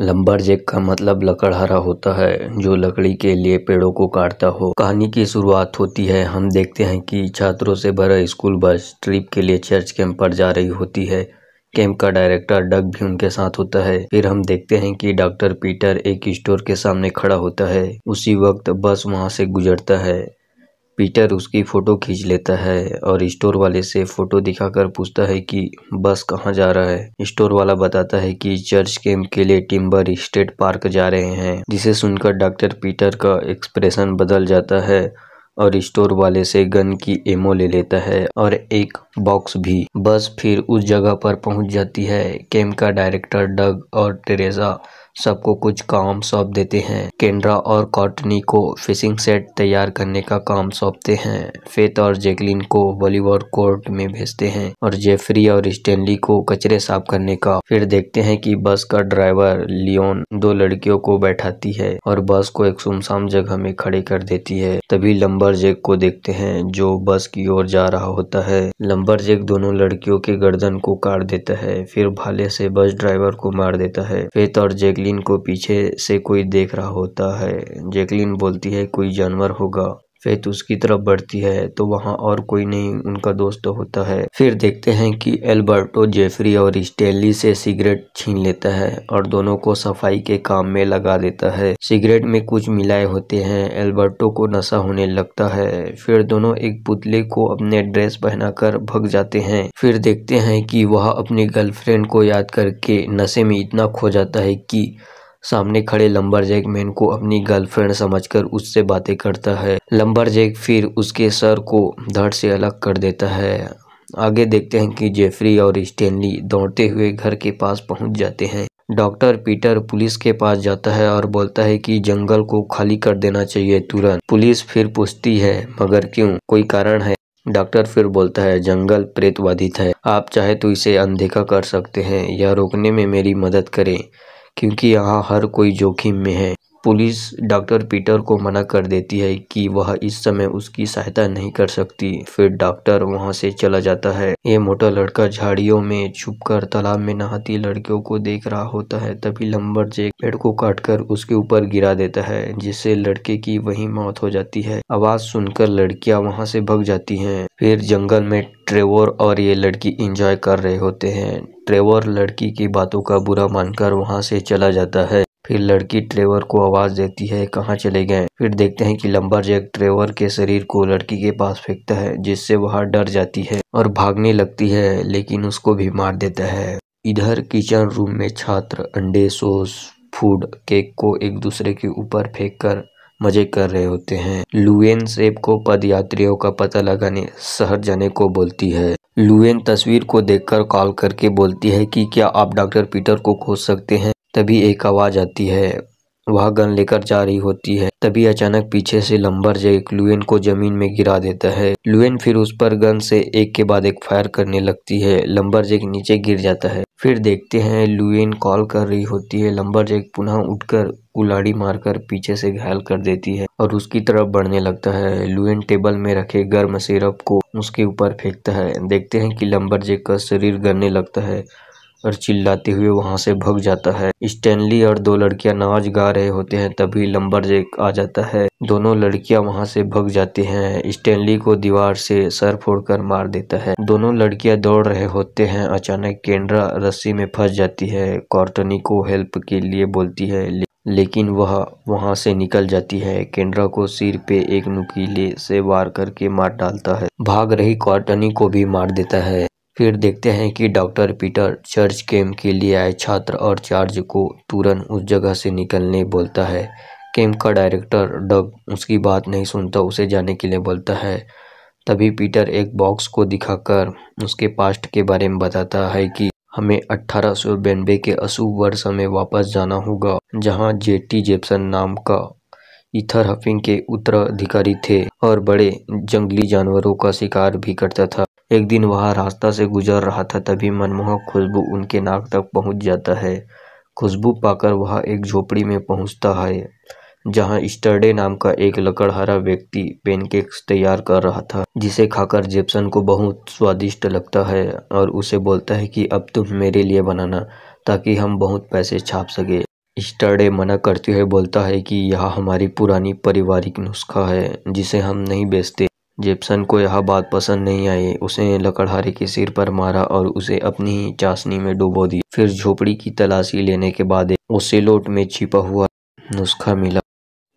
जेक का मतलब लकड़हारा होता है जो लकड़ी के लिए पेड़ों को काटता हो कहानी की शुरुआत होती है हम देखते हैं कि छात्रों से भरा स्कूल बस ट्रिप के लिए चर्च कैंप पर जा रही होती है कैंप का डायरेक्टर डग भी उनके साथ होता है फिर हम देखते हैं कि डॉक्टर पीटर एक स्टोर के सामने खड़ा होता है उसी वक्त बस वहां से गुजरता है पीटर उसकी फोटो खींच लेता है और स्टोर वाले से फोटो दिखाकर पूछता है कि बस कहाँ जा रहा है स्टोर वाला बताता है कि चर्च कैंप के लिए टिम्बर स्टेट पार्क जा रहे हैं जिसे सुनकर डॉक्टर पीटर का एक्सप्रेशन बदल जाता है और स्टोर वाले से गन की एमो ले लेता है और एक बॉक्स भी बस फिर उस जगह पर पहुंच जाती है कैम का डायरेक्टर डग और टेरेसा सबको कुछ काम सौंप देते हैं केंड्रा और कॉटनी को फिशिंग सेट तैयार करने का काम सौंपते हैं फेथ और जैकलिन को बॉलीवुड कोर्ट में भेजते हैं और जेफरी और स्टेनली को कचरे साफ करने का फिर देखते हैं कि बस का ड्राइवर लियोन दो लड़कियों को बैठाती है और बस को एक सुमसाम जगह में खड़े कर देती है तभी लंबर जेक को देखते हैं जो बस की ओर जा रहा होता है लंबर जेक दोनों लड़कियों के गर्दन को काट देता है फिर भाले से बस ड्राइवर को मार देता है फेत और जैकलिन जैकलीन को पीछे से कोई देख रहा होता है जैकलीन बोलती है कोई जानवर होगा। फेथ तो उसकी तरफ बढ़ती है तो वहाँ और कोई नहीं उनका दोस्त होता है फिर देखते हैं कि एल्बर्टो जेफरी और स्टेली से सिगरेट छीन लेता है और दोनों को सफाई के काम में लगा देता है सिगरेट में कुछ मिलाए होते हैं एल्बर्टो को नशा होने लगता है फिर दोनों एक पुतले को अपने ड्रेस पहनाकर भग जाते हैं फिर देखते हैं कि वह अपनी गर्लफ्रेंड को याद करके नशे में इतना खो जाता है कि सामने खड़े जैक मैन को अपनी गर्लफ्रेंड समझकर उससे बातें करता है जैक फिर उसके सर को धड़ से अलग कर देता है आगे देखते हैं कि जेफरी और स्टेनली दौड़ते हुए घर के पास पहुंच जाते हैं डॉक्टर पीटर पुलिस के पास जाता है और बोलता है कि जंगल को खाली कर देना चाहिए तुरंत पुलिस फिर पूछती है मगर क्यों कोई कारण है डॉक्टर फिर बोलता है जंगल प्रेतबाधित है आप चाहे तो इसे अनदेखा कर सकते हैं या रोकने में मेरी मदद करें क्योंकि यहां हर कोई जोखिम में है पुलिस डॉक्टर पीटर को मना कर देती है कि वह इस समय उसकी सहायता नहीं कर सकती फिर डॉक्टर वहां से चला जाता है ये मोटा लड़का झाड़ियों में छुपकर तालाब में नहाती लड़कियों को देख रहा होता है तभी लंबर जेक पेड़ को काटकर उसके ऊपर गिरा देता है जिससे लड़के की वही मौत हो जाती है आवाज सुनकर लड़कियां वहां से भग जाती है फिर जंगल में ट्रेवर और ये लड़की इंजॉय कर रहे होते हैं ट्रेवर लड़की की बातों का बुरा मानकर वहां से चला जाता है फिर लड़की ट्रेवर को आवाज देती है कहाँ चले गए फिर देखते हैं कि जैक ट्रेवर के शरीर को लड़की के पास फेंकता है जिससे वह डर जाती है और भागने लगती है लेकिन उसको भी मार देता है इधर किचन रूम में छात्र अंडे सोस फूड केक को एक दूसरे के ऊपर फेंक कर मजे कर रहे होते हैं लुएन सेब को पदयात्रियों का पता लगाने शहर जाने को बोलती है लुएन तस्वीर को देखकर कॉल करके बोलती है कि क्या आप डॉक्टर पीटर को खोज सकते हैं तभी एक आवाज आती है वह गन लेकर जा रही होती है तभी अचानक पीछे से लंबर जेक लुएन को जमीन में गिरा देता है लुएन फिर उस पर गन से एक के बाद एक फायर करने लगती है लंबर जेक नीचे गिर जाता है फिर देखते हैं लुएन कॉल कर रही होती है लंबर जैक पुनः उठकर कुलाड़ी मारकर पीछे से घायल कर देती है और उसकी तरफ बढ़ने लगता है लुएन टेबल में रखे गर्म सिरप को उसके ऊपर फेंकता है देखते हैं कि लंबर जैक का शरीर गरने लगता है और चिल्लाते हुए वहां से भग जाता है स्टैनली और दो लड़कियां नाच गा रहे होते हैं तभी जेक आ जाता है दोनों लड़कियां वहां से भग जाती हैं स्टैनली को दीवार से सर फोड़कर मार देता है दोनों लड़कियां दौड़ रहे होते हैं अचानक केंड्रा रस्सी में फंस जाती है कॉर्टनी को हेल्प के लिए बोलती है लेकिन वह वहां से निकल जाती है केंड्रा को सिर पे एक नुकीले से वार करके मार डालता है भाग रही कॉर्टनी को भी मार देता है फिर देखते हैं कि डॉक्टर पीटर चर्च कैम्प के लिए आए छात्र और चार्ज को तुरंत उस जगह से निकलने बोलता है कैम्प का डायरेक्टर डग उसकी बात नहीं सुनता उसे जाने के लिए बोलता है तभी पीटर एक बॉक्स को दिखाकर उसके पास्ट के बारे में बताता है कि हमें बयानबे के अशुभ वर्ष में वापस जाना होगा जहां जेटी जेप्सन नाम का इथर हफिंग के उत्तराधिकारी थे और बड़े जंगली जानवरों का शिकार भी करता था एक दिन वह रास्ता से गुजर रहा था तभी मनमोहक खुशबू उनके नाक तक पहुंच जाता है खुशबू पाकर वह एक झोपड़ी में पहुंचता है जहां स्टर्डे नाम का एक लकड़हारा व्यक्ति पेनकेक्स तैयार कर रहा था जिसे खाकर जेप्सन को बहुत स्वादिष्ट लगता है और उसे बोलता है कि अब तुम मेरे लिए बनाना ताकि हम बहुत पैसे छाप सके स्टर्डे मना करते हुए बोलता है कि यह हमारी पुरानी पारिवारिक नुस्खा है जिसे हम नहीं बेचते जेपसन को यह बात पसंद नहीं आई उसने लकड़हारे के सिर पर मारा और उसे अपनी चाशनी में डुबो दी फिर झोपड़ी की तलाशी लेने के बाद उसे लोट में छिपा हुआ नुस्खा मिला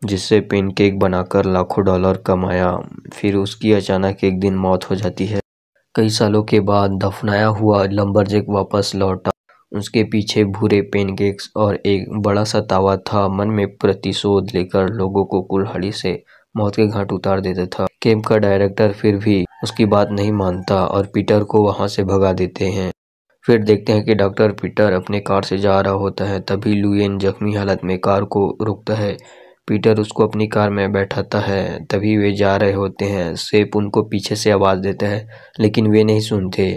जिससे पेनकेक बनाकर लाखों डॉलर कमाया फिर उसकी अचानक एक दिन मौत हो जाती है कई सालों के बाद दफनाया हुआ लंबरजेक वापस लौटा उसके पीछे भूरे पेनकेक्स और एक बड़ा सा तावा था मन में प्रतिशोध लेकर लोगों को कुल्हाड़ी से मौत के घाट उतार देता था कैंप का डायरेक्टर फिर भी उसकी बात नहीं मानता और पीटर को वहां से भगा देते हैं फिर देखते हैं कि डॉक्टर पीटर अपने कार से जा रहा होता है तभी लुएन जख्मी हालत में कार को रुकता है पीटर उसको अपनी कार में बैठाता है तभी वे जा रहे होते हैं सेप उनको पीछे से आवाज़ देता है लेकिन वे नहीं सुनते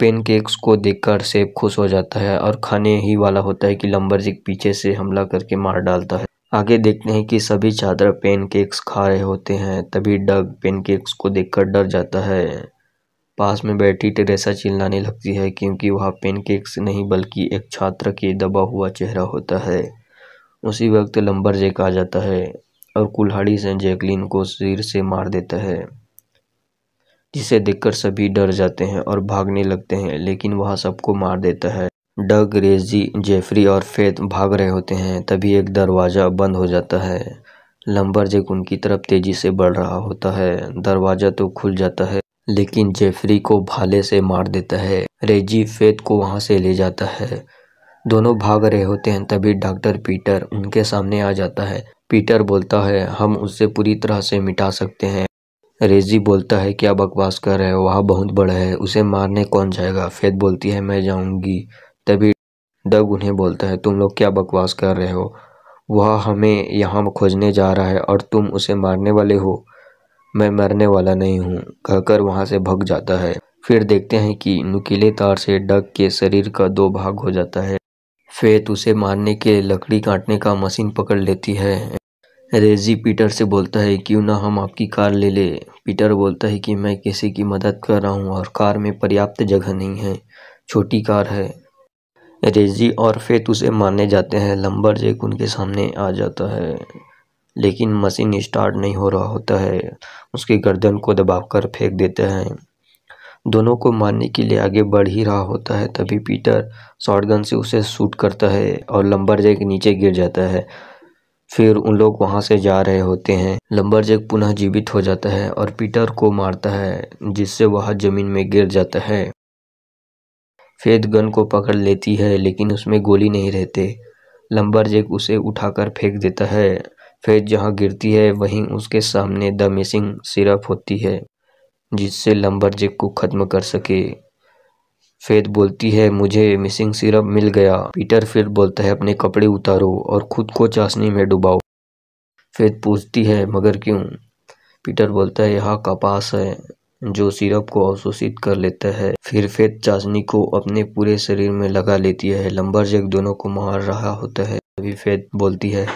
पेनकेक्स को देखकर सेब खुश हो जाता है और खाने ही वाला होता है कि लंबरजिक पीछे से हमला करके मार डालता है आगे देखते हैं कि सभी छात्र पेनकेक्स खा रहे होते हैं तभी डग पेनकेक्स को देखकर डर जाता है पास में बैठी टेरेसा चिल्लाने लगती है क्योंकि वह पेनकेक्स नहीं बल्कि एक छात्र के दबा हुआ चेहरा होता है उसी वक्त लंबर जेक आ जाता है और कुल्हाड़ी से जैकलिन को सिर से मार देता है जिसे देखकर सभी डर जाते हैं और भागने लगते हैं लेकिन वह सबको मार देता है डग रेजी जेफरी और फेथ भाग रहे होते हैं तभी एक दरवाजा बंद हो जाता है जेक उनकी तरफ तेजी से बढ़ रहा होता है दरवाजा तो खुल जाता है लेकिन जेफरी को भाले से मार देता है रेजी फेथ को वहां से ले जाता है दोनों भाग रहे होते हैं तभी डॉक्टर पीटर उनके सामने आ जाता है पीटर बोलता है हम उससे पूरी तरह से मिटा सकते हैं रेजी बोलता है क्या बकवास कर रहे हो वह बहुत बड़ा है उसे मारने कौन जाएगा फेद बोलती है मैं जाऊंगी तभी डग उन्हें बोलता है तुम लोग क्या बकवास कर रहे हो वह हमें यहाँ खोजने जा रहा है और तुम उसे मारने वाले हो मैं मरने वाला नहीं हूँ कहकर वहाँ से भग जाता है फिर देखते हैं कि नुकीले तार से डग के शरीर का दो भाग हो जाता है फेत उसे मारने के लकड़ी काटने का मशीन पकड़ लेती है रेजी पीटर से बोलता है क्यों ना हम आपकी कार ले ले पीटर बोलता है कि मैं किसी की मदद कर रहा हूँ और कार में पर्याप्त जगह नहीं है छोटी कार है रेजी और फेत उसे मारने जाते हैं लंबर जेक उनके सामने आ जाता है लेकिन मशीन स्टार्ट नहीं हो रहा होता है उसके गर्दन को दबाकर फेंक देते हैं दोनों को मारने के लिए आगे बढ़ ही रहा होता है तभी पीटर शॉटगन से उसे शूट करता है और लंबर जेक नीचे गिर जाता है फिर उन लोग वहाँ से जा रहे होते हैं लंबर जेक पुनः जीवित हो जाता है और पीटर को मारता है जिससे वह ज़मीन में गिर जाता है फेद गन को पकड़ लेती है लेकिन उसमें गोली नहीं रहते लंबर जेक उसे उठाकर फेंक देता है फेद जहां गिरती है वहीं उसके सामने द मिसिंग सिरप होती है जिससे लंबर जेक को खत्म कर सके फेद बोलती है मुझे मिसिंग सिरप मिल गया पीटर फिर बोलता है अपने कपड़े उतारो और खुद को चाशनी में डुबाओ फेद पूछती है मगर क्यों पीटर बोलता है यहाँ कपास है जो सिरप को अवशोषित कर लेता है फिर फेत चाशनी को अपने पूरे शरीर में लगा लेती है जग दोनों को मार रहा होता है तभी फेत बोलती है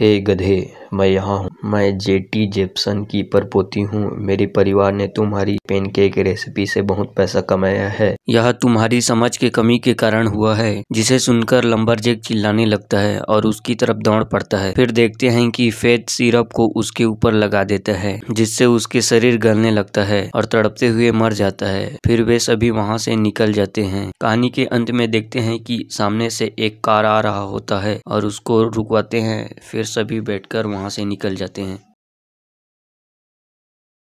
हे गधे मैं यहाँ हूँ मैं जेटी जेप्सन की परपोती हूँ मेरे परिवार ने तुम्हारी पेनकेक रेसिपी से बहुत पैसा कमाया है यह तुम्हारी समझ के कमी के कारण हुआ है जिसे सुनकर जेक चिल्लाने लगता है और उसकी तरफ दौड़ पड़ता है फिर देखते हैं कि फेद सिरप को उसके ऊपर लगा देता है जिससे उसके शरीर गलने लगता है और तड़पते हुए मर जाता है फिर वे सभी वहाँ से निकल जाते हैं कहानी के अंत में देखते हैं कि सामने से एक कार आ रहा होता है और उसको रुकवाते हैं फिर सभी बैठकर वहाँ वहाँ से निकल जाते हैं